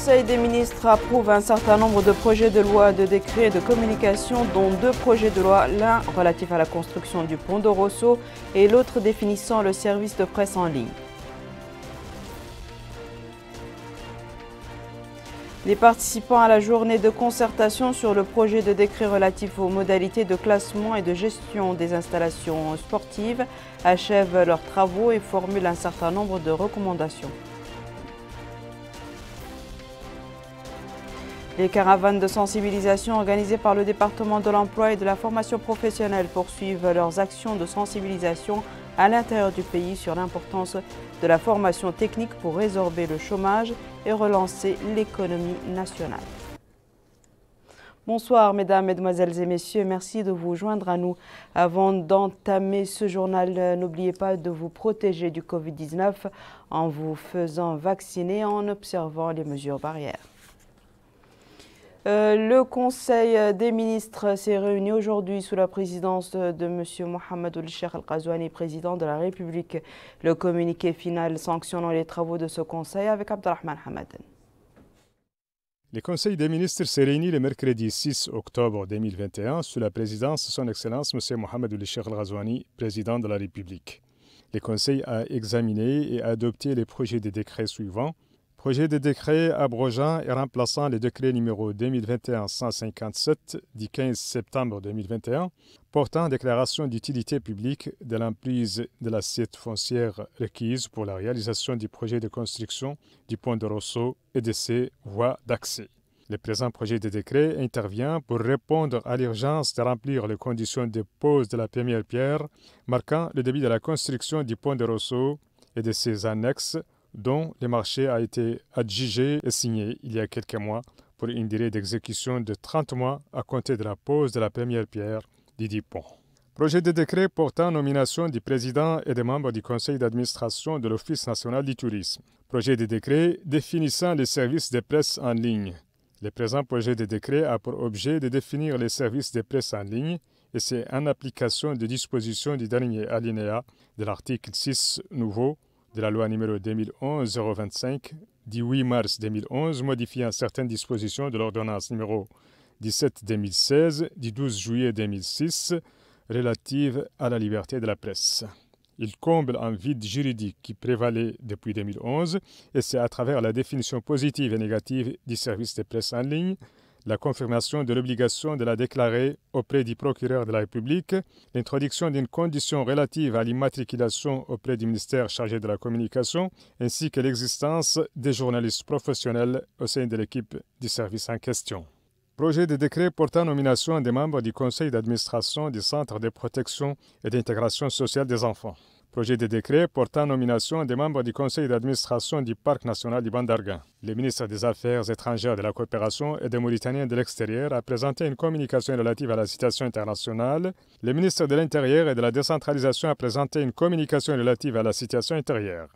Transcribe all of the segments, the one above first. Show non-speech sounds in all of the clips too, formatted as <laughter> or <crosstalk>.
Le Conseil des ministres approuve un certain nombre de projets de loi, de décrets et de communications, dont deux projets de loi, l'un relatif à la construction du pont de Rosso et l'autre définissant le service de presse en ligne. Les participants à la journée de concertation sur le projet de décret relatif aux modalités de classement et de gestion des installations sportives achèvent leurs travaux et formulent un certain nombre de recommandations. Les caravanes de sensibilisation organisées par le département de l'emploi et de la formation professionnelle poursuivent leurs actions de sensibilisation à l'intérieur du pays sur l'importance de la formation technique pour résorber le chômage et relancer l'économie nationale. Bonsoir mesdames, mesdemoiselles et messieurs, merci de vous joindre à nous. Avant d'entamer ce journal, euh, n'oubliez pas de vous protéger du Covid-19 en vous faisant vacciner et en observant les mesures barrières. Euh, le Conseil des ministres s'est réuni aujourd'hui sous la présidence de M. Mohamed Cheikh al président de la République. Le communiqué final sanctionnant les travaux de ce Conseil avec Abdelrahman Hamadan. Le Conseil des ministres s'est réuni le mercredi 6 octobre 2021 sous la présidence de Son Excellence M. Mohamed Cheikh Al-Ghazouani, président de la République. Le Conseil a examiné et adopté les projets de décrets suivants Projet de décret abrogeant et remplaçant le décret numéro 2021-157 du 15 septembre 2021 portant déclaration d'utilité publique de l'emprise de l'assiette foncière requise pour la réalisation du projet de construction du pont de Rosso et de ses voies d'accès. Le présent projet de décret intervient pour répondre à l'urgence de remplir les conditions de pose de la première pierre, marquant le début de la construction du pont de Rosso et de ses annexes dont le marché a été adjugé et signé il y a quelques mois pour une durée d'exécution de 30 mois à compter de la pose de la première pierre du Projet de décret portant nomination du président et des membres du conseil d'administration de l'Office national du tourisme. Projet de décret définissant les services de presse en ligne. Le présent projet de décret a pour objet de définir les services de presse en ligne et c'est en application des dispositions du dernier alinéa de l'article 6 nouveau de la loi numéro 2011-025 du 8 mars 2011 modifiant certaines dispositions de l'ordonnance numéro 17-2016 du 12 juillet 2006 relative à la liberté de la presse. Il comble un vide juridique qui prévalait depuis 2011 et c'est à travers la définition positive et négative du service de presse en ligne la confirmation de l'obligation de la déclarer auprès du procureur de la République, l'introduction d'une condition relative à l'immatriculation auprès du ministère chargé de la communication, ainsi que l'existence des journalistes professionnels au sein de l'équipe du service en question. Projet de décret portant nomination des membres du conseil d'administration du Centre de protection et d'intégration sociale des enfants projet de décret portant nomination des membres du conseil d'administration du Parc national du Bandarga. Le ministre des Affaires étrangères de la coopération et des Mauritaniens de l'extérieur a présenté une communication relative à la situation internationale. Le ministre de l'Intérieur et de la décentralisation a présenté une communication relative à la situation intérieure.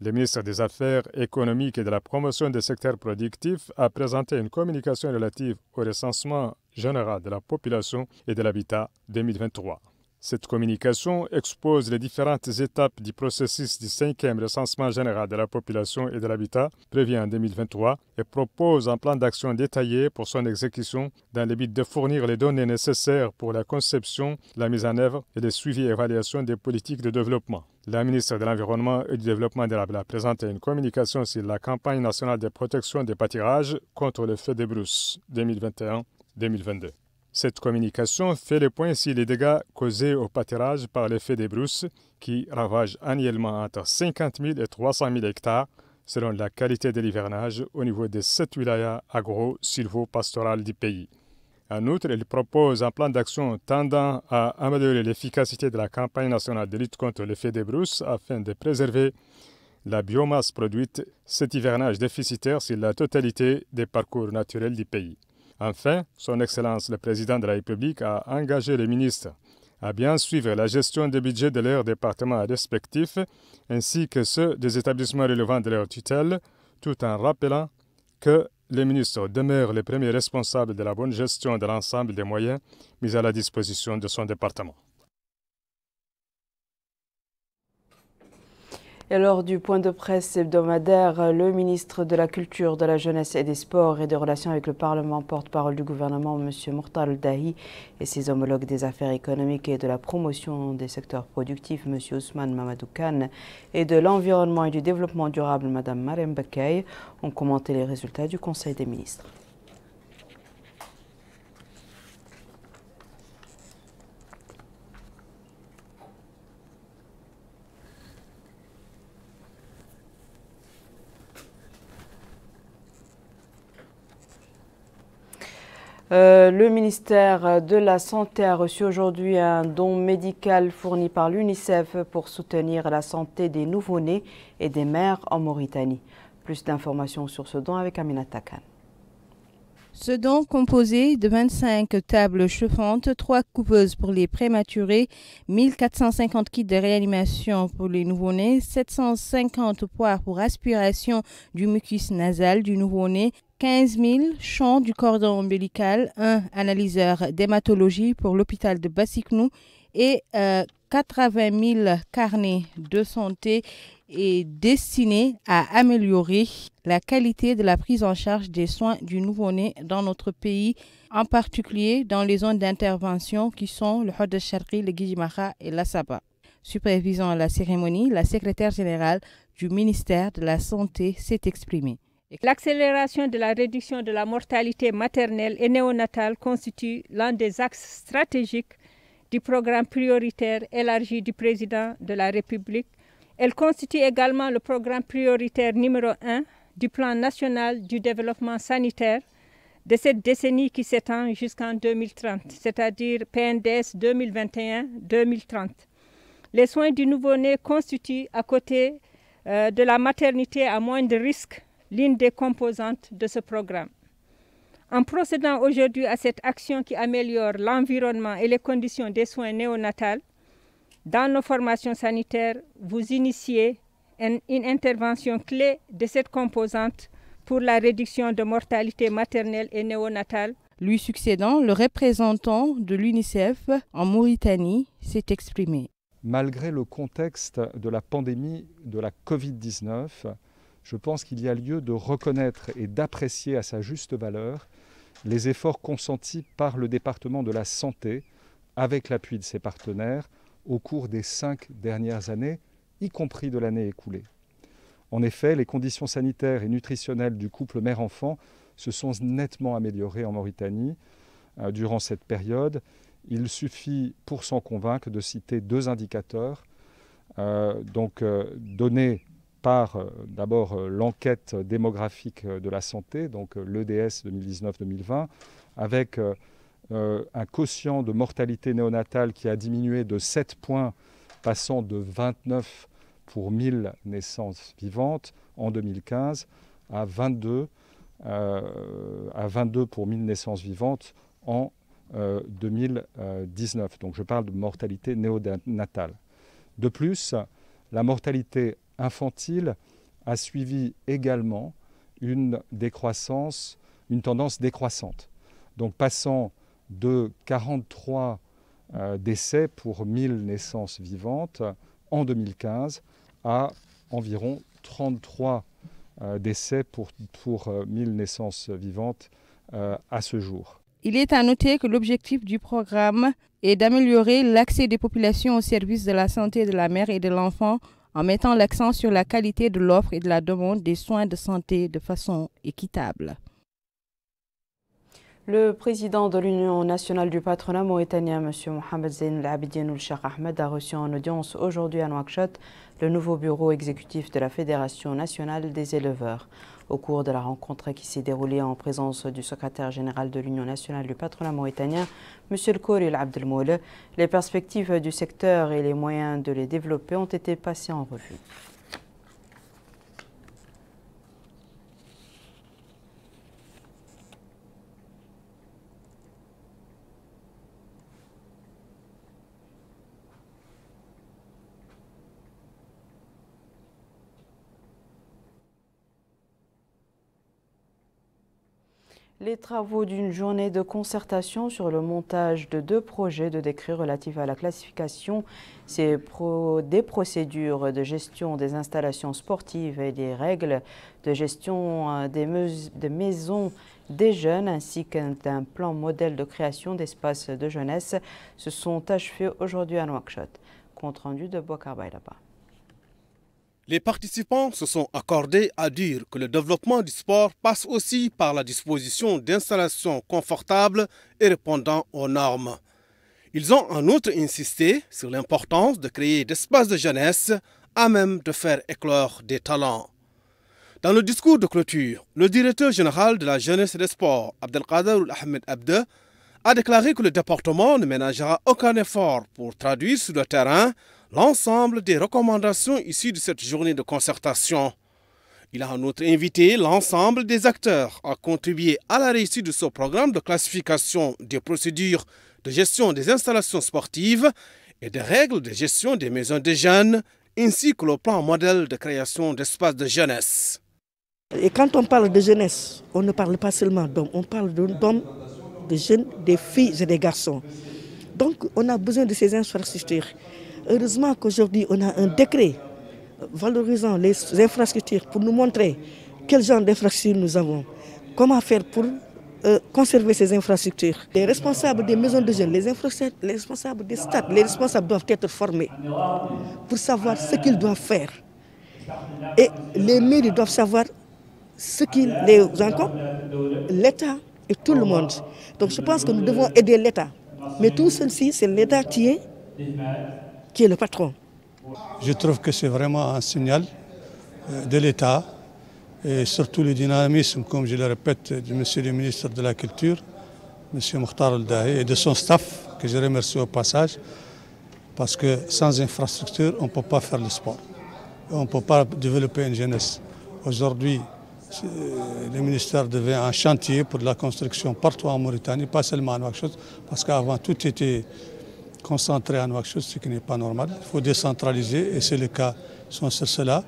Le ministre des Affaires économiques et de la promotion des secteurs productifs a présenté une communication relative au recensement général de la population et de l'habitat 2023. Cette communication expose les différentes étapes du processus du cinquième recensement général de la population et de l'habitat prévu en 2023 et propose un plan d'action détaillé pour son exécution dans le but de fournir les données nécessaires pour la conception, la mise en œuvre et le suivi et évaluation des politiques de développement. La ministre de l'Environnement et du Développement durable a présenté une communication sur la campagne nationale de protection des pâtirages contre le feu de brousse 2021-2022. Cette communication fait le point sur les dégâts causés au pâturage par l'effet des brousses qui ravagent annuellement entre 50 000 et 300 000 hectares selon la qualité de l'hivernage au niveau des sept wilayas agro-silvo-pastorales du pays. En outre, il propose un plan d'action tendant à améliorer l'efficacité de la campagne nationale de lutte contre l'effet des brousses afin de préserver la biomasse produite cet hivernage déficitaire sur la totalité des parcours naturels du pays. Enfin, Son Excellence le Président de la République a engagé les ministres à bien suivre la gestion des budgets de leurs départements respectifs ainsi que ceux des établissements relevant de leur tutelle, tout en rappelant que les ministres demeurent les premiers responsables de la bonne gestion de l'ensemble des moyens mis à la disposition de son département. Et lors du point de presse hebdomadaire, le ministre de la Culture, de la Jeunesse et des Sports et des Relations avec le Parlement, porte-parole du gouvernement, M. Mortal Dahi, et ses homologues des affaires économiques et de la promotion des secteurs productifs, M. Ousmane Mamadou et de l'environnement et du développement durable, Mme Mariam Bakay, ont commenté les résultats du Conseil des ministres. Euh, le ministère de la Santé a reçu aujourd'hui un don médical fourni par l'UNICEF pour soutenir la santé des nouveau-nés et des mères en Mauritanie. Plus d'informations sur ce don avec Amina Takan. Ce don composé de 25 tables chauffantes, 3 coupeuses pour les prématurés, 1450 kits de réanimation pour les nouveau-nés, 750 poires pour aspiration du mucus nasal du nouveau-né, 15 000 champs du cordon ombilical, un analyseur d'hématologie pour l'hôpital de Bassiknou et 80 euh, 000 carnets de santé est destiné à améliorer la qualité de la prise en charge des soins du nouveau-né dans notre pays, en particulier dans les zones d'intervention qui sont le Hod Sharqi, le Gijimara et la Saba. Supervisant la cérémonie, la secrétaire générale du ministère de la Santé s'est exprimée. L'accélération de la réduction de la mortalité maternelle et néonatale constitue l'un des axes stratégiques du programme prioritaire élargi du président de la République. Elle constitue également le programme prioritaire numéro 1 du plan national du développement sanitaire de cette décennie qui s'étend jusqu'en 2030, c'est-à-dire PNDS 2021-2030. Les soins du nouveau-né constituent, à côté euh, de la maternité à moindre risque, l'une des composantes de ce programme. En procédant aujourd'hui à cette action qui améliore l'environnement et les conditions des soins néonatales, dans nos formations sanitaires, vous initiez une, une intervention clé de cette composante pour la réduction de mortalité maternelle et néonatale. Lui succédant, le représentant de l'UNICEF en Mauritanie s'est exprimé. Malgré le contexte de la pandémie de la COVID-19, je pense qu'il y a lieu de reconnaître et d'apprécier à sa juste valeur les efforts consentis par le département de la santé avec l'appui de ses partenaires au cours des cinq dernières années, y compris de l'année écoulée. En effet, les conditions sanitaires et nutritionnelles du couple mère-enfant se sont nettement améliorées en Mauritanie euh, durant cette période. Il suffit, pour s'en convaincre, de citer deux indicateurs. Euh, donc, euh, par euh, d'abord euh, l'enquête démographique euh, de la santé, donc l'EDS 2019-2020, avec un quotient de mortalité néonatale qui a diminué de 7 points, passant de 29 pour 1000 naissances vivantes en 2015 à 22, à 22 pour 1000 naissances vivantes en 2019. Donc je parle de mortalité néonatale. De plus, la mortalité infantile a suivi également une décroissance, une tendance décroissante. Donc passant de 43 euh, décès pour 1000 naissances vivantes en 2015 à environ 33 euh, décès pour, pour 1000 euh, naissances vivantes à ce jour. Il est à noter que l'objectif du programme est d'améliorer l'accès des populations au services de la santé de la mère et de l'enfant en mettant l'accent sur la qualité de l'offre et de la demande des soins de santé de façon équitable. Le président de l'Union nationale du patronat mauritanien, M. Mohamed Zain Labidien abidine Ahmed, a reçu en audience aujourd'hui à Nouakchott le nouveau bureau exécutif de la Fédération nationale des éleveurs. Au cours de la rencontre qui s'est déroulée en présence du secrétaire général de l'Union nationale du patronat mauritanien, M. El Abdelmoule, Abdelmoul, les perspectives du secteur et les moyens de les développer ont été passés en revue. Les travaux d'une journée de concertation sur le montage de deux projets de décret relatifs à la classification des procédures de gestion des installations sportives et des règles de gestion euh, des, maisons des jeunes ainsi qu'un plan modèle de création d'espaces de jeunesse se sont achevés aujourd'hui à Nouakchott. Compte rendu de Bokarbaï les participants se sont accordés à dire que le développement du sport passe aussi par la disposition d'installations confortables et répondant aux normes. Ils ont en outre insisté sur l'importance de créer d'espaces de jeunesse à même de faire éclore des talents. Dans le discours de clôture, le directeur général de la jeunesse et des sports, Abdelkader Ahmed Abde, a déclaré que le département ne ménagera aucun effort pour traduire sur le terrain l'ensemble des recommandations issues de cette journée de concertation. Il a en outre invité l'ensemble des acteurs à contribuer à la réussite de ce programme de classification des procédures de gestion des installations sportives et des règles de gestion des maisons de jeunes, ainsi que le plan modèle de création d'espaces de jeunesse. Et quand on parle de jeunesse, on ne parle pas seulement d'hommes, on parle d'hommes, de jeunes, des filles et des garçons. Donc on a besoin de ces infrastructures. Heureusement qu'aujourd'hui, on a un décret valorisant les infrastructures pour nous montrer quel genre d'infrastructures nous avons, comment faire pour euh, conserver ces infrastructures. Les responsables des maisons de jeunes, les, les responsables des stades, les responsables doivent être formés pour savoir ce qu'ils doivent faire. Et les maires doivent savoir ce qu'ils les encore l'État et tout le monde. Donc je pense que nous devons aider l'État. Mais tout ceci, c'est l'État qui est qui est le patron. Je trouve que c'est vraiment un signal euh, de l'État et surtout le dynamisme, comme je le répète, de Monsieur le ministre de la Culture, Monsieur Mouhtar al et de son staff, que je remercie au passage, parce que sans infrastructure, on ne peut pas faire le sport. On ne peut pas développer une jeunesse. Aujourd'hui, euh, le ministère devient un chantier pour la construction partout en Mauritanie, pas seulement à Nouakchott, parce qu'avant tout était concentrer à Nouakchott, ce qui n'est pas normal. Il faut décentraliser et c'est le cas sont sur cela.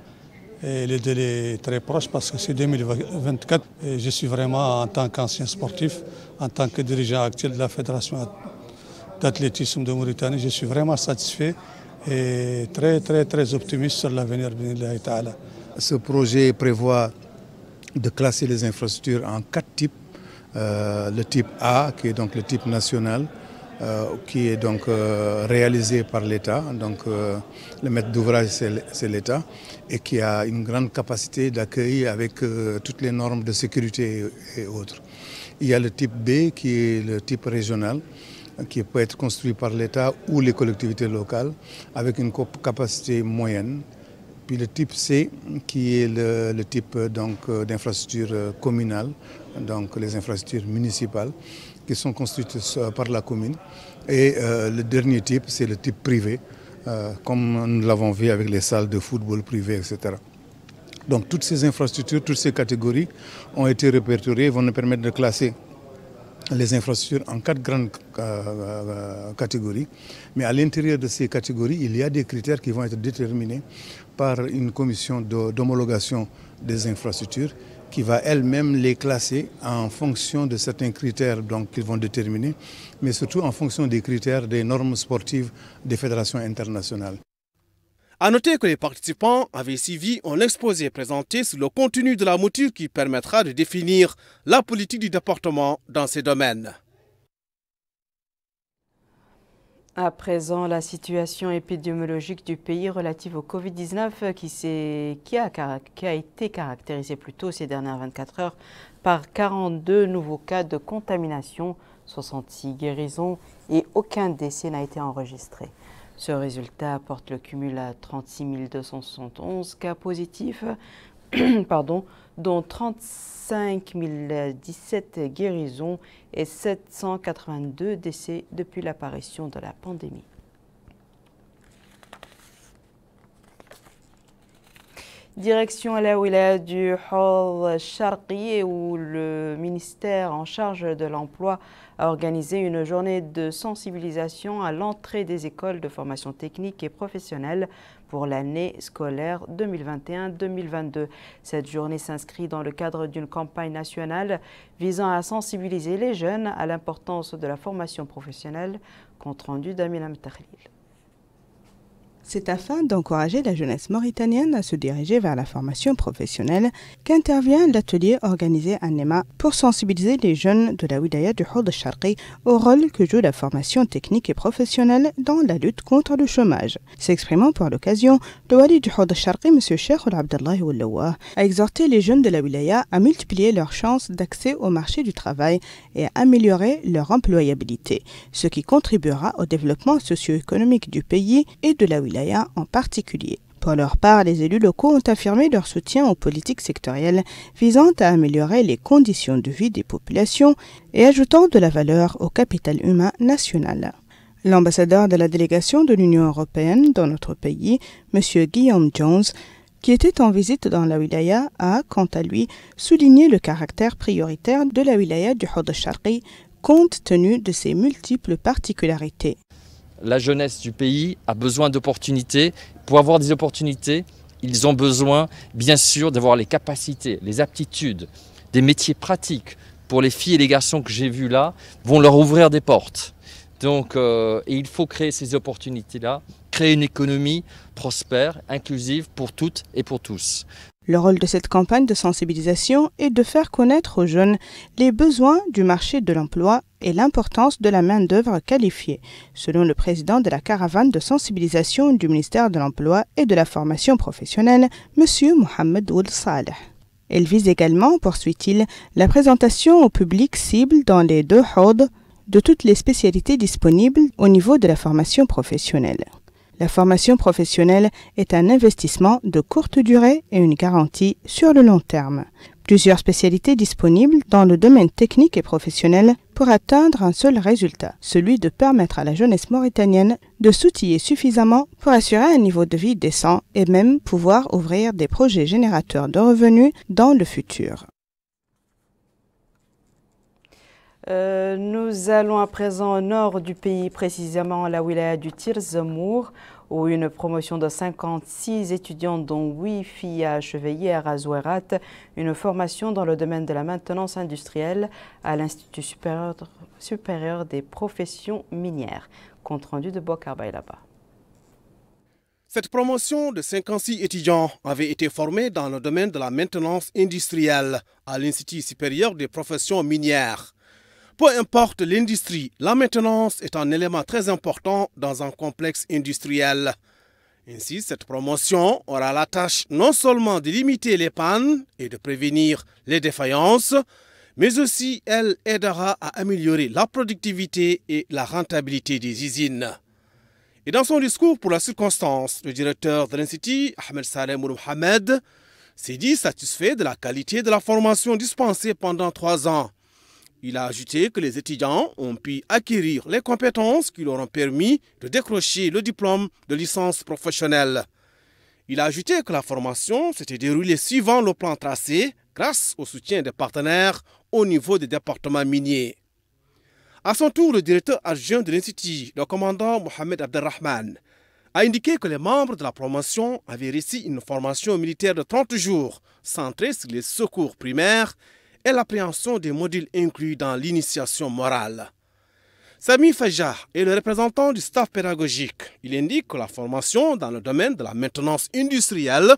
Et le délai est très proche parce que c'est 2024. je suis vraiment, en tant qu'ancien sportif, en tant que dirigeant actuel de la Fédération d'athlétisme de Mauritanie, je suis vraiment satisfait et très, très, très optimiste sur l'avenir de l'État. Ce projet prévoit de classer les infrastructures en quatre types. Euh, le type A, qui est donc le type national, euh, qui est donc euh, réalisé par l'État. Donc euh, le maître d'ouvrage, c'est l'État, et qui a une grande capacité d'accueil avec toutes les normes de sécurité et autres. Il y a le type B, qui est le type régional, qui peut être construit par l'État ou les collectivités locales, avec une capacité moyenne. Puis le type C, qui est le, type d'infrastructures communale, donc les infrastructures municipales, qui sont constitués par la commune. Et euh, le dernier type, c'est le type privé, euh, comme nous l'avons vu avec les salles de football privées, etc. Donc toutes ces infrastructures, toutes ces catégories ont été répertoriées vont nous permettre de classer les infrastructures en quatre grandes euh, catégories. Mais à l'intérieur de ces catégories, il y a des critères qui vont être déterminés par une commission d'homologation des infrastructures qui va elle-même les classer en fonction de certains critères qu'ils vont déterminer, mais surtout en fonction des critères des normes sportives des fédérations internationales. À noter que les participants avaient suivi un exposé présenté sur le contenu de la mouture qui permettra de définir la politique du département dans ces domaines. À présent, la situation épidémiologique du pays relative au Covid-19 qui, a, a été caractérisée plutôt ces dernières 24 heures par 42 nouveaux cas de contamination, 66 guérisons et aucun décès n'a été enregistré. Ce résultat porte le cumul à 36 271 cas positifs, <clears throat> pardon, dont 35 017 guérisons et 782 décès depuis l'apparition de la pandémie. Direction à la wilaya du Hall Sharqi où le ministère en charge de l'emploi a organisé une journée de sensibilisation à l'entrée des écoles de formation technique et professionnelle pour l'année scolaire 2021-2022. Cette journée s'inscrit dans le cadre d'une campagne nationale visant à sensibiliser les jeunes à l'importance de la formation professionnelle, compte rendu d'Aminam Tahlil. C'est afin d'encourager la jeunesse mauritanienne à se diriger vers la formation professionnelle qu'intervient l'atelier organisé à NEMA pour sensibiliser les jeunes de la wilaya du de Sharqi au rôle que joue la formation technique et professionnelle dans la lutte contre le chômage. S'exprimant pour l'occasion, le wali du Hod Sharqi, M. Cheikh Abdallah a exhorté les jeunes de la wilaya à multiplier leurs chances d'accès au marché du travail et à améliorer leur employabilité, ce qui contribuera au développement socio-économique du pays et de la wilaya en particulier. Pour leur part, les élus locaux ont affirmé leur soutien aux politiques sectorielles visant à améliorer les conditions de vie des populations et ajoutant de la valeur au capital humain national. L'ambassadeur de la délégation de l'Union européenne dans notre pays, M. Guillaume Jones, qui était en visite dans la wilaya, a, quant à lui, souligné le caractère prioritaire de la wilaya du Haut-Sharqi compte tenu de ses multiples particularités la jeunesse du pays a besoin d'opportunités. Pour avoir des opportunités, ils ont besoin, bien sûr, d'avoir les capacités, les aptitudes, des métiers pratiques. Pour les filles et les garçons que j'ai vus là, vont leur ouvrir des portes. Donc, euh, il faut créer ces opportunités-là, créer une économie prospère, inclusive pour toutes et pour tous. Le rôle de cette campagne de sensibilisation est de faire connaître aux jeunes les besoins du marché de l'emploi et l'importance de la main-d'œuvre qualifiée, selon le président de la caravane de sensibilisation du ministère de l'Emploi et de la formation professionnelle, M. Mohamed Oul Saleh. Elle vise également, poursuit-il, la présentation au public cible dans les deux hordes de toutes les spécialités disponibles au niveau de la formation professionnelle. La formation professionnelle est un investissement de courte durée et une garantie sur le long terme. Plusieurs spécialités disponibles dans le domaine technique et professionnel pour atteindre un seul résultat, celui de permettre à la jeunesse mauritanienne de s'outiller suffisamment pour assurer un niveau de vie décent et même pouvoir ouvrir des projets générateurs de revenus dans le futur. Euh, nous allons à présent au nord du pays, précisément à la wilaya du Tirzamour, où une promotion de 56 étudiants, dont 8 filles, a achevé hier à Zouerat une formation dans le domaine de la maintenance industrielle à l'Institut supérieur, des professions minières. Compte rendu de Bois là-bas. Cette promotion de 56 étudiants avait été formée dans le domaine de la maintenance industrielle à l'Institut supérieur des professions minières. Peu importe l'industrie, la maintenance est un élément très important dans un complexe industriel. Ainsi, cette promotion aura la tâche non seulement de limiter les pannes et de prévenir les défaillances, mais aussi elle aidera à améliorer la productivité et la rentabilité des usines. Et dans son discours pour la circonstance, le directeur de l'Institut, Ahmed Salem Mohamed, s'est dit satisfait de la qualité de la formation dispensée pendant trois ans. Il a ajouté que les étudiants ont pu acquérir les compétences qui leur ont permis de décrocher le diplôme de licence professionnelle. Il a ajouté que la formation s'était déroulée suivant le plan tracé grâce au soutien des partenaires au niveau des départements miniers. À son tour, le directeur adjoint de l'Institut, le commandant Mohamed Abdelrahman, a indiqué que les membres de la promotion avaient réussi une formation militaire de 30 jours centrée sur les secours primaires et l'appréhension des modules inclus dans l'initiation morale. Sami Faja est le représentant du staff pédagogique. Il indique que la formation dans le domaine de la maintenance industrielle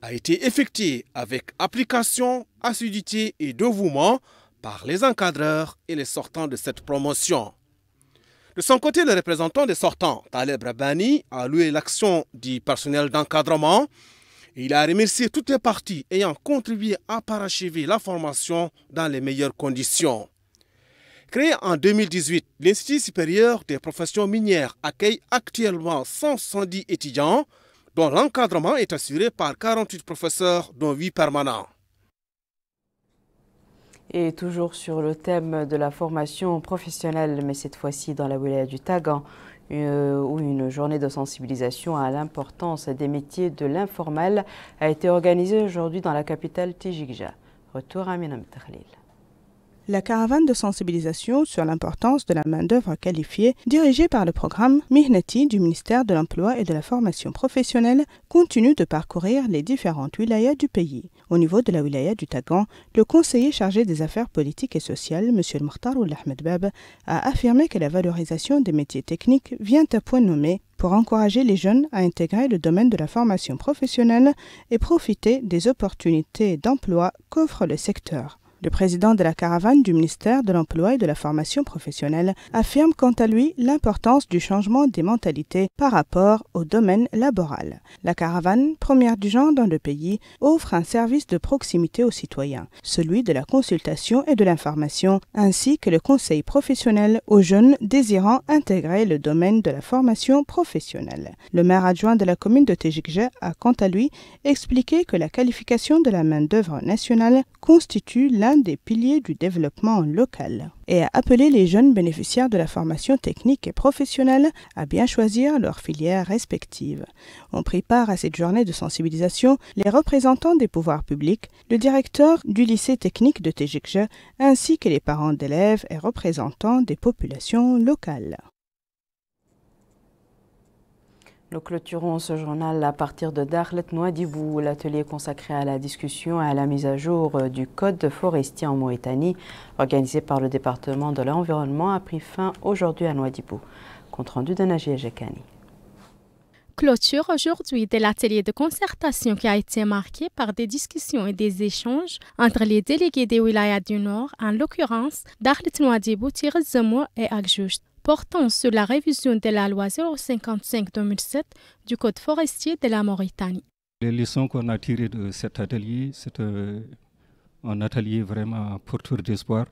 a été effectuée avec application, assiduité et dévouement par les encadreurs et les sortants de cette promotion. De son côté, le représentant des sortants, Taleb Rabani, a loué l'action du personnel d'encadrement il a remercié toutes les parties ayant contribué à parachever la formation dans les meilleures conditions. Créé en 2018, l'Institut supérieur des professions minières accueille actuellement 170 étudiants, dont l'encadrement est assuré par 48 professeurs, dont 8 permanents. Et toujours sur le thème de la formation professionnelle, mais cette fois-ci dans la wilaya du Tagan, une, euh, une journée de sensibilisation à l'importance des métiers de l'informel a été organisée aujourd'hui dans la capitale Tijikja. Retour à Minam la caravane de sensibilisation sur l'importance de la main-d'œuvre qualifiée, dirigée par le programme Mihneti du ministère de l'Emploi et de la Formation professionnelle, continue de parcourir les différentes wilayas du pays. Au niveau de la wilaya du Tagan, le conseiller chargé des affaires politiques et sociales, M. Mokhtar Ahmed Bab, a affirmé que la valorisation des métiers techniques vient à point nommé pour encourager les jeunes à intégrer le domaine de la formation professionnelle et profiter des opportunités d'emploi qu'offre le secteur. Le président de la caravane du ministère de l'Emploi et de la formation professionnelle affirme quant à lui l'importance du changement des mentalités par rapport au domaine laboral. La caravane, première du genre dans le pays, offre un service de proximité aux citoyens, celui de la consultation et de l'information, ainsi que le conseil professionnel aux jeunes désirant intégrer le domaine de la formation professionnelle. Le maire adjoint de la commune de a quant à lui expliqué que la qualification de la main-d'œuvre nationale constitue l'un des piliers du développement local et a appelé les jeunes bénéficiaires de la formation technique et professionnelle à bien choisir leurs filières respectives. On pris part à cette journée de sensibilisation les représentants des pouvoirs publics, le directeur du lycée technique de Tejikje, ainsi que les parents d'élèves et représentants des populations locales. Nous clôturons ce journal à partir de Darlet Noadibou, l'atelier consacré à la discussion et à la mise à jour euh, du code forestier en Mauritanie, organisé par le département de l'environnement, a pris fin aujourd'hui à Noadibou. Compte rendu de Jekani clôture aujourd'hui de l'atelier de concertation qui a été marqué par des discussions et des échanges entre les délégués des wilayas du Nord, en l'occurrence Noadibou, Nouadibou, Tirzemo et Agjoust portant sur la révision de la loi 055-2007 du Code forestier de la Mauritanie. Les leçons qu'on a tirées de cet atelier, c'est euh, un atelier vraiment porteur d'espoir,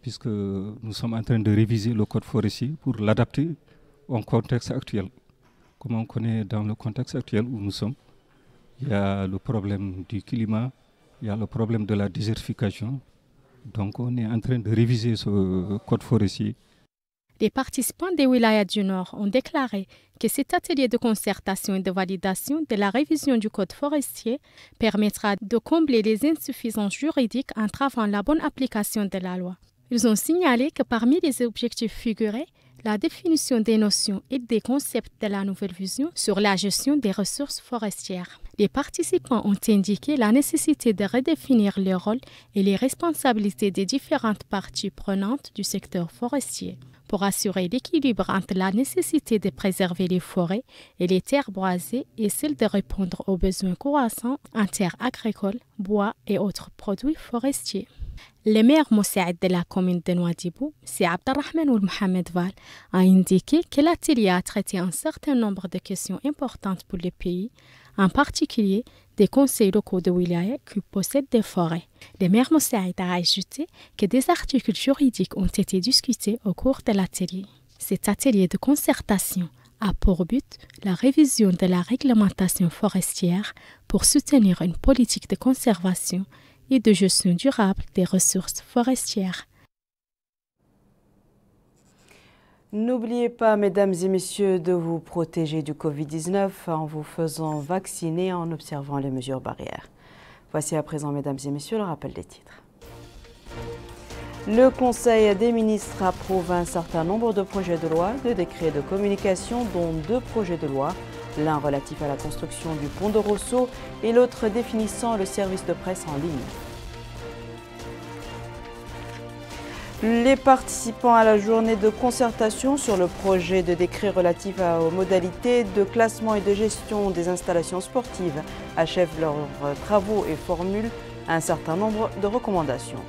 puisque nous sommes en train de réviser le Code forestier pour l'adapter au contexte actuel. Comme on connaît dans le contexte actuel où nous sommes, il y a le problème du climat, il y a le problème de la désertification. Donc on est en train de réviser ce Code forestier les participants des wilayas du Nord ont déclaré que cet atelier de concertation et de validation de la révision du code forestier permettra de combler les insuffisances juridiques entravant la bonne application de la loi. Ils ont signalé que parmi les objectifs figurés, la définition des notions et des concepts de la nouvelle vision sur la gestion des ressources forestières. Les participants ont indiqué la nécessité de redéfinir les rôles et les responsabilités des différentes parties prenantes du secteur forestier pour assurer l'équilibre entre la nécessité de préserver les forêts et les terres boisées et celle de répondre aux besoins croissants en terres agricoles, bois et autres produits forestiers. Le maire Moussaïd de la commune de Noadibou, c'est Abdelrahman ou Mohamed Val, a indiqué que l'atelier a traité un certain nombre de questions importantes pour le pays, en particulier des conseils locaux de wilaya qui possèdent des forêts. Le maire Moussaïd a ajouté que des articles juridiques ont été discutés au cours de l'atelier. Cet atelier de concertation a pour but la révision de la réglementation forestière pour soutenir une politique de conservation et de gestion durable des ressources forestières. N'oubliez pas, mesdames et messieurs, de vous protéger du Covid-19 en vous faisant vacciner en observant les mesures barrières. Voici à présent, mesdames et messieurs, le rappel des titres. Le Conseil des ministres approuve un certain nombre de projets de loi, de décrets de communication, dont deux projets de loi, l'un relatif à la construction du pont de Rousseau et l'autre définissant le service de presse en ligne. Les participants à la journée de concertation sur le projet de décret relatif aux modalités de classement et de gestion des installations sportives achèvent leurs travaux et formulent un certain nombre de recommandations.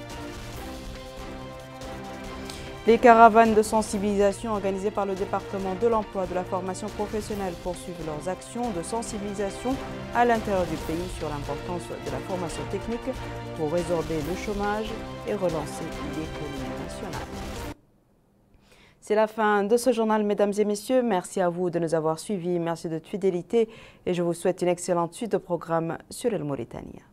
Les caravanes de sensibilisation organisées par le département de l'emploi de la formation professionnelle poursuivent leurs actions de sensibilisation à l'intérieur du pays sur l'importance de la formation technique pour résorber le chômage et relancer l'économie nationale. C'est la fin de ce journal, mesdames et messieurs. Merci à vous de nous avoir suivis. Merci de votre fidélité et je vous souhaite une excellente suite de programme sur le Mauritania.